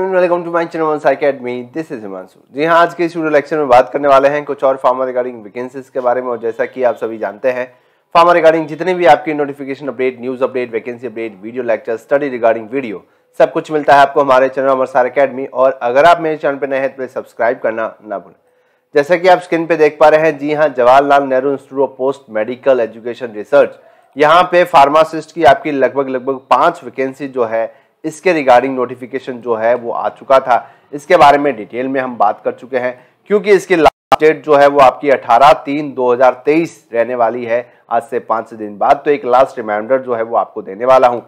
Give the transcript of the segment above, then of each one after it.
welcome to my channel once academy this is Himanshu ji हाँ आज के इस वीडियो लेक्चर में बात करने वाले हैं कुछ और फार्मा रिगार्डिंग वैकेंसीज के बारे में और जैसा कि आप सभी जानते हैं फार्मा रिगार्डिंग जितने भी आपकी notification update news update vacancy update video lecture study regarding video सब कुछ मिलता है आपको हमारे चैनल अमरसार अकेडमी और अगर आप मेरे चैनल पर नए हैं तो प्लीज सब्सक्राइब करना ना भूलें जैसा कि आप स्क्रीन पर देख पा रहे हैं जी हाँ Jawaharlal Nehru institute of post medical education research यहाँ पे फार्मासिस्ट की आपकी लगभग लगभग पांच वैकेंसी जो है इसके रिगार्डिंग नोटिफिकेशन जो है वो आ चुका था इसके बारे में डिटेल में हम बात कर चुके हैं क्योंकि इसकी लास्ट डेट जो है वो आपकी 18 तीन 2023 रहने वाली है आज से पाँच दिन बाद तो एक लास्ट रिमाइंडर जो है वो आपको देने वाला हूँ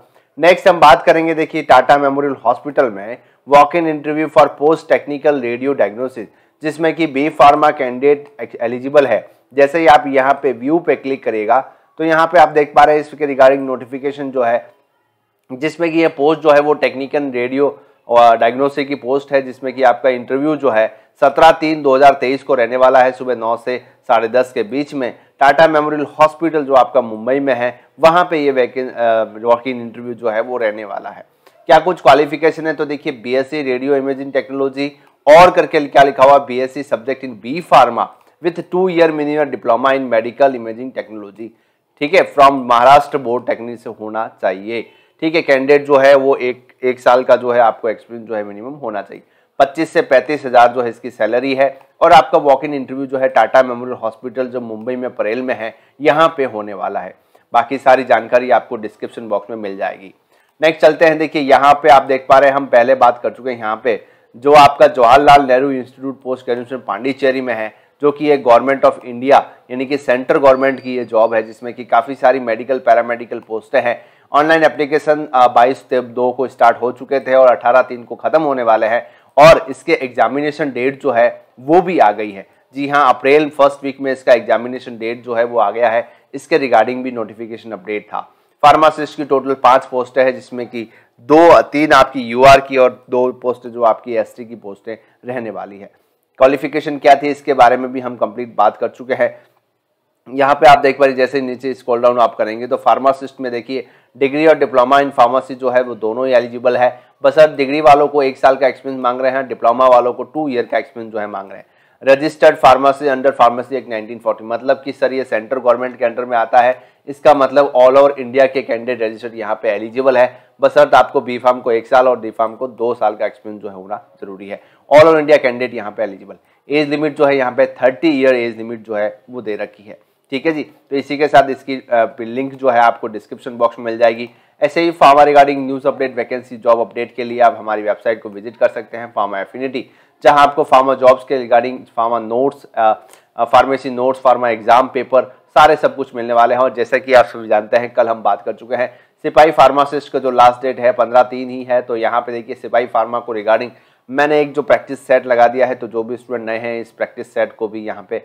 नेक्स्ट हम बात करेंगे देखिए टाटा मेमोरियल हॉस्पिटल में walk in interview for post technical radio diagnosis जिसमें कि बी फार्मा कैंडिडेट एलिजिबल है जैसे ही आप यहाँ पे व्यू पे क्लिक करेगा तो यहाँ पे आप देख पा रहे हैं इसके रिगार्डिंग नोटिफिकेशन जो है जिसमें कि यह पोस्ट जो है वो टेक्निकल रेडियो डायग्नोस्टिक की पोस्ट है जिसमें कि आपका इंटरव्यू जो है सत्रह तीन 2023 को रहने वाला है सुबह नौ से साढ़े दस के बीच में टाटा मेमोरियल हॉस्पिटल जो आपका मुंबई में है वहाँ पे ये वॉक इन इंटरव्यू जो है वो रहने वाला है क्या कुछ क्वालिफिकेशन है तो देखिए बीएससी रेडियो इमेजिंग टेक्नोलॉजी और करके क्या लिखा हुआ C subject in B pharma with two year minimum diploma in medical imaging technology ठीक है फ्रॉम महाराष्ट्र बोर्ड टेक्निक से होना चाहिए ठीक है कैंडिडेट जो है वो एक एक साल का जो है आपको एक्सपीरियंस जो है मिनिमम होना चाहिए पच्चीस से पैंतीस हज़ार जो है इसकी सैलरी है और आपका वॉक इन इंटरव्यू जो है टाटा मेमोरियल हॉस्पिटल जो मुंबई में परेल में है यहाँ पे होने वाला है बाकी सारी जानकारी आपको डिस्क्रिप्शन बॉक्स में मिल जाएगी नेक्स्ट चलते हैं देखिए यहाँ पे आप देख पा रहे हैं हम पहले बात कर चुके हैं यहाँ पे जो आपका Jawaharlal Nehru institute post graduation Pondicherry में है जो कि एक गवर्नमेंट ऑफ इंडिया यानी कि सेंट्रल गवर्नमेंट की ये जॉब है जिसमें कि काफ़ी सारी मेडिकल पैरामेडिकल पोस्टें हैं ऑनलाइन एप्लीकेशन 22 स्टेप दो को स्टार्ट हो चुके थे और 18 तीन को ख़त्म होने वाले हैं और इसके एग्जामिनेशन डेट जो है वो भी आ गई है जी हाँ अप्रैल फर्स्ट वीक में इसका एग्जामिनेशन डेट जो है वो आ गया है इसके रिगार्डिंग भी नोटिफिकेशन अपडेट था फार्मासिस्ट की टोटल पाँच पोस्टें हैं जिसमें कि दो तीन आपकी यू की और दो पोस्ट जो आपकी एस की पोस्टें रहने वाली है क्वालिफिकेशन क्या थी इसके बारे में भी हम कंप्लीट बात कर चुके हैं यहाँ पे आप देख पा रहे जैसे नीचे स्कॉल डाउन आप करेंगे तो फार्मासिस्ट में देखिए डिग्री और डिप्लोमा इन फार्मासी जो है वो दोनों ही एलिजिबल है बस अब डिग्री वालों को एक साल का एक्सपीरियंस मांग रहे हैं डिप्लोमा वालों को टू ईयर का एक्सपीरियंस जो है मांग रहे हैं registered pharmacy under pharmacy act 1940 मतलब कि सर ये सेंट्रल गवर्नमेंट के अंडर में आता है इसका मतलब ऑल ओवर इंडिया के कैंडिडेट रजिस्टर्ड यहाँ पे एलिजिबल है बस अर्थ आपको बी फार्म को एक साल और डी फार्म को दो साल का एक्सपीरियंस जो है होना जरूरी है ऑल ओवर इंडिया कैंडिडेट यहाँ पे एलिजिबल एज लिमिट जो है यहाँ पे थर्टी ईयर एज लिमिट जो है वो दे रखी है ठीक है जी तो इसी के साथ इसकी लिंक जो है आपको डिस्क्रिप्शन बॉक्स में मिल जाएगी ऐसे ही pharma regarding news update vacancy job update के लिए आप हमारी वेबसाइट को विजिट कर सकते हैं फार्मा एफिनिटी जहां आपको फार्मा जॉब्स के regarding pharma notes pharmacy notes pharma exam paper सारे सब कुछ मिलने वाले हैं और जैसा कि आप सभी जानते हैं कल हम बात कर चुके हैं सिपाही फार्मासिस्ट का जो लास्ट डेट है पंद्रह तीन ही है तो यहाँ पे देखिए सिपाही फार्मा को रिगार्डिंग मैंने एक जो प्रैक्टिस सेट लगा दिया है तो जो भी स्टूडेंट नए हैं इस प्रैक्टिस सेट को भी यहाँ पे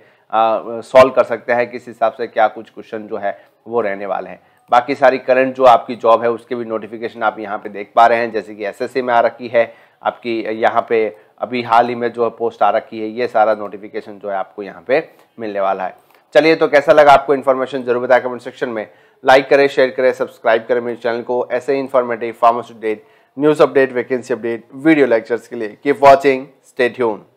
सॉल्व कर सकते हैं किस हिसाब से क्या कुछ क्वेश्चन जो है वो रहने वाले हैं बाकी सारी करंट जो आपकी जॉब है उसके भी नोटिफिकेशन आप यहाँ पे देख पा रहे हैं जैसे कि एस में आ रखी है आपकी यहाँ पे अभी हाल ही में जो है पोस्ट आ रखी है ये सारा नोटिफिकेशन जो है आपको यहाँ पे मिलने वाला है चलिए तो कैसा लगा आपको इन्फॉर्मेशन जरूर बताया कमेंट सेक्शन में लाइक करें शेयर करें सब्सक्राइब करें मेरे चैनल को ऐसे ही informative forms date news update vacancy update video lectures के लिए कीप वॉचिंग स्टेट्यून